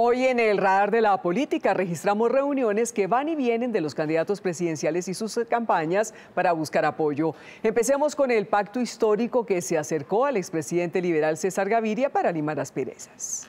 Hoy en el radar de la política registramos reuniones que van y vienen de los candidatos presidenciales y sus campañas para buscar apoyo. Empecemos con el pacto histórico que se acercó al expresidente liberal César Gaviria para limar las perezas.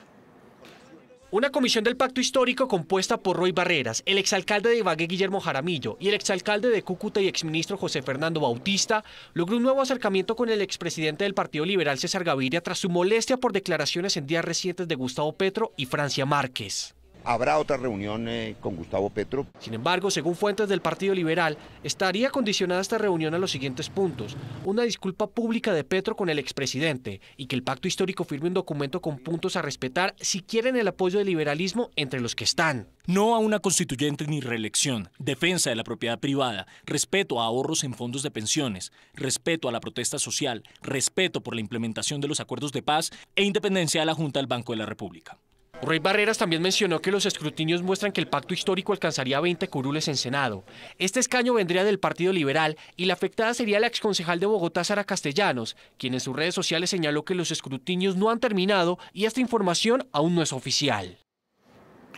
Una comisión del pacto histórico compuesta por Roy Barreras, el exalcalde de Ibagué Guillermo Jaramillo y el exalcalde de Cúcuta y exministro José Fernando Bautista logró un nuevo acercamiento con el expresidente del Partido Liberal César Gaviria tras su molestia por declaraciones en días recientes de Gustavo Petro y Francia Márquez habrá otra reunión eh, con Gustavo Petro. Sin embargo, según fuentes del Partido Liberal, estaría condicionada esta reunión a los siguientes puntos. Una disculpa pública de Petro con el expresidente y que el pacto histórico firme un documento con puntos a respetar si quieren el apoyo del liberalismo entre los que están. No a una constituyente ni reelección, defensa de la propiedad privada, respeto a ahorros en fondos de pensiones, respeto a la protesta social, respeto por la implementación de los acuerdos de paz e independencia de la Junta del Banco de la República. Rey Barreras también mencionó que los escrutinios muestran que el pacto histórico alcanzaría 20 curules en Senado. Este escaño vendría del Partido Liberal y la afectada sería la exconcejal de Bogotá, Sara Castellanos, quien en sus redes sociales señaló que los escrutinios no han terminado y esta información aún no es oficial.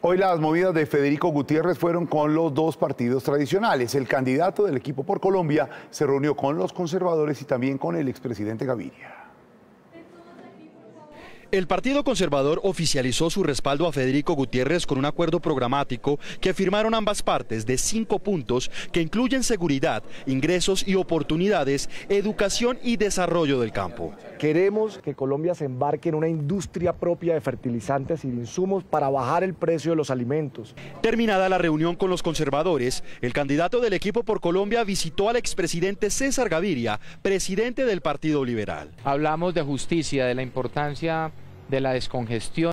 Hoy las movidas de Federico Gutiérrez fueron con los dos partidos tradicionales. El candidato del equipo por Colombia se reunió con los conservadores y también con el expresidente Gaviria. El Partido Conservador oficializó su respaldo a Federico Gutiérrez con un acuerdo programático que firmaron ambas partes de cinco puntos que incluyen seguridad, ingresos y oportunidades, educación y desarrollo del campo. Queremos que Colombia se embarque en una industria propia de fertilizantes y de insumos para bajar el precio de los alimentos. Terminada la reunión con los conservadores, el candidato del equipo por Colombia visitó al expresidente César Gaviria, presidente del Partido Liberal. Hablamos de justicia, de la importancia de la descongestión.